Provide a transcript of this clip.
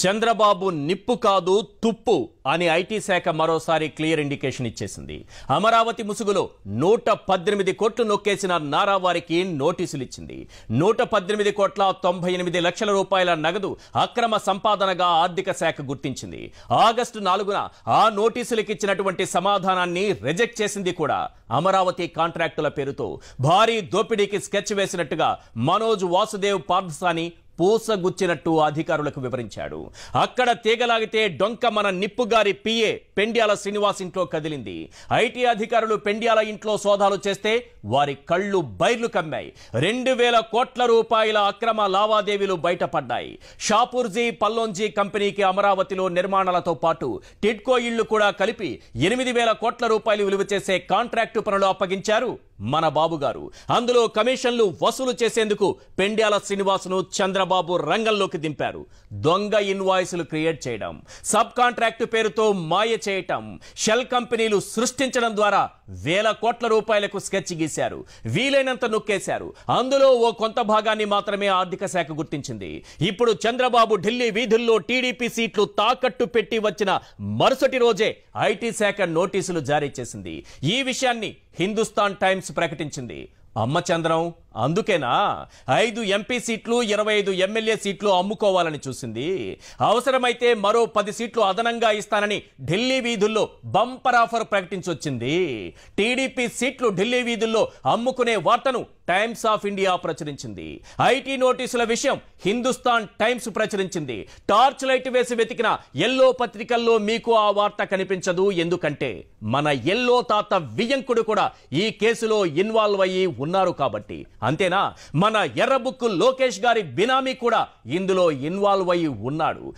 చంద్రబాబు నిప్పు కాదు తుప్పు అని ఐటీ శాఖ మరోసారి క్లియర్ ఇండికేషన్ ఇచ్చేసింది అమరావతి ముసుగులో నూట పద్దెనిమిది కోట్లు నొక్కేసిన నారా వారికి నోటీసులు ఇచ్చింది నూట పద్దెనిమిది కోట్ల తొంభై ఎనిమిది లక్షల రూపాయల నగదు అక్రమ సంపాదనగా ఆర్థిక శాఖ గుర్తించింది ఆగస్టు నాలుగున ఆ నోటీసులకు ఇచ్చినటువంటి సమాధానాన్ని రిజెక్ట్ చేసింది కూడా అమరావతి కాంట్రాక్టుల పేరుతో భారీ దోపిడీకి స్కెచ్ వేసినట్టుగా మనోజ్ వాసుదేవ్ పార్థసాని పూసగుచ్చినట్టు అధికారులకు వివరించాడు అక్కడ తీగలాగితే డొంక మన నిప్పుగారి పిఏ పెండ్యాల శ్రీనివాస్ ఇంట్లో కదిలింది ఐటీ అధికారులు పెండ్యాల ఇంట్లో సోదాలు చేస్తే వారి కళ్ళు బైర్లు కమ్మాయి రెండు వేల కోట్ల రూపాయల అక్రమ లావాదేవీలు బయటపడ్డాయి షాపూర్జీ పల్లోంజీ కంపెనీకి అమరావతిలో నిర్మాణాలతో పాటు టిడ్కో ఇళ్లు కూడా కలిపి ఎనిమిది వేల కోట్ల రూపాయలు విలువ చేసే కాంట్రాక్టు పనులు అప్పగించారు మన బాబుగారు అందులో కమిషన్లు వసూలు చేసేందుకు పెండ్యాల శ్రీనివాసును చంద్రబాబు చంద్రబాబు రంగంలోకి దింపారు దొంగ ఇన్వాయిస్లు క్రియేట్ చేయడం సబ్ కాంట్రాక్టు పేరుతో మాయ చేయటం షెల్ కంపెనీలు సృష్టించడం ద్వారా వేల కోట్ల రూపాయలకు స్కెచ్ గీశారు వీలైనంత నొక్కేశారు అందులో ఓ కొంత భాగాన్ని మాత్రమే ఆర్థిక శాఖ గుర్తించింది ఇప్పుడు చంద్రబాబు ఢిల్లీ వీధుల్లో టీడీపీ సీట్లు తాకట్టు పెట్టి వచ్చిన మరుసటి రోజే ఐటీ శాఖ నోటీసులు జారీ చేసింది ఈ విషయాన్ని హిందుస్థాన్ టైమ్స్ ప్రకటించింది అమ్మ చంద్రం అందుకేనా ఐదు ఎంపీ సీట్లు ఇరవై ఐదు ఎమ్మెల్యే సీట్లు అమ్ముకోవాలని చూసింది అవసరమైతే మరో పది సీట్లు అదనంగా ఇస్తానని ఢిల్లీ వీధుల్లో బంపర్ ఆఫర్ ప్రకటించొచ్చింది టీడీపీ సీట్లు ఢిల్లీ వీధుల్లో అమ్ముకునే వార్తను టైమ్స్ ఆఫ్ ఇండియా ప్రచురించింది ఐటీ నోటీసుల విషయం హిందుస్థాన్ టైమ్స్ ప్రచురించింది టార్చ్ లైట్ వేసి వెతికిన ఎల్లో పత్రికల్లో మీకు ఆ వార్త కనిపించదు ఎందుకంటే మన ఎల్లో తాత వియంకుడు కూడా ఈ కేసులో ఇన్వాల్వ్ అయ్యి ఉన్నారు కాబట్టి అంతేనా మన ఎర్రబుక్కు లోకేష్ గారి బినామీ కూడా ఇందులో ఇన్వాల్వ్ అయి ఉన్నాడు